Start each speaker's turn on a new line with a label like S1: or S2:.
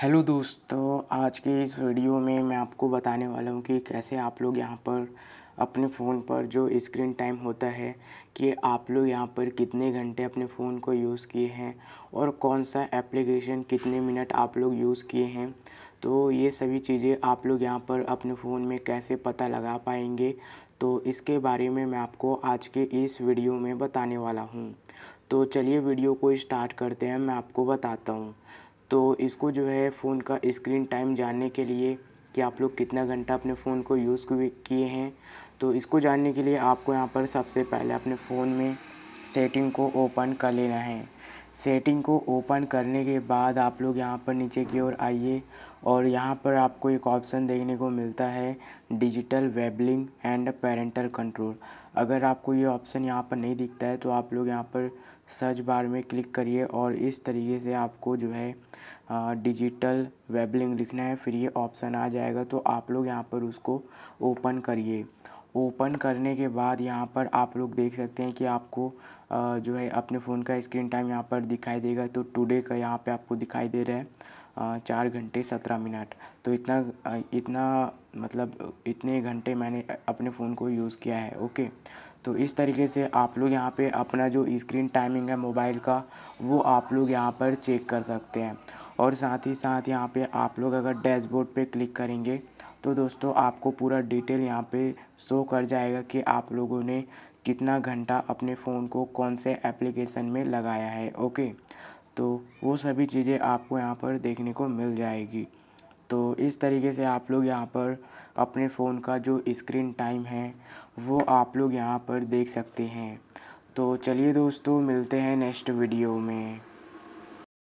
S1: hello दोस्तों आज के इस वीडियो में मैं आपको बताने वाला हूँ कि कैसे आप लोग यहाँ पर अपने फ़ोन पर जो स्क्रीन टाइम होता है कि आप लोग यहाँ पर कितने घंटे अपने फ़ोन को यूज़ किए हैं और कौन सा एप्लीकेशन कितने मिनट आप लोग यूज़ किए हैं तो ये सभी चीज़ें आप लोग यहाँ पर अपने फ़ोन में कैसे पता लगा पाएंगे तो इसके बारे में मैं आपको आज के इस वीडियो में बताने वाला हूँ तो चलिए वीडियो को स्टार्ट करते हैं मैं आपको बताता हूँ तो इसको जो है फ़ोन का इस्क्रीन टाइम जानने के लिए कि आप लोग कितना घंटा अपने फ़ोन को यूज़ किए हैं तो इसको जानने के लिए आपको यहाँ पर सबसे पहले अपने फ़ोन में सेटिंग को ओपन कर लेना है सेटिंग को ओपन करने के बाद आप लोग यहाँ पर नीचे की ओर आइए और यहाँ पर आपको एक ऑप्शन देखने को मिलता है digital wellbeing and parental control अगर आपको ये ऑप्शन यहाँ पर नहीं दिखता है तो आप लोग यहाँ पर सर्च बार में क्लिक करिए और इस तरीके से आपको जो है डिजिटल वेबलिंग लिखना है फिर ये ऑप्शन आ जाएगा तो आप लोग यहाँ पर उसको ओपन करिए ओपन करने के बाद यहाँ पर आप लोग देख सकते हैं कि आपको जो है अपने फ़ोन का स्क्रीन टाइम यहाँ पर दिखाई देगा तो टुडे का यहाँ पे आपको दिखाई दे रहा है चार घंटे सत्रह मिनट तो इतना इतना मतलब इतने घंटे मैंने अपने फ़ोन को यूज़ किया है ओके तो इस तरीके से आप लोग यहाँ पे अपना जो स्क्रीन टाइमिंग है मोबाइल का वो आप लोग यहाँ पर चेक कर सकते हैं और साथ ही साथ यहाँ पे आप लोग अगर डैशबोर्ड पे क्लिक करेंगे तो दोस्तों आपको पूरा डिटेल यहाँ पे शो कर जाएगा कि आप लोगों ने कितना घंटा अपने फ़ोन को कौन से एप्लीकेशन में लगाया है ओके तो वो सभी चीज़ें आपको यहाँ पर देखने को मिल जाएगी तो इस तरीके से आप लोग यहाँ पर अपने फ़ोन का जो स्क्रीन टाइम है वो आप लोग यहाँ पर देख सकते हैं तो चलिए दोस्तों मिलते हैं नेक्स्ट वीडियो में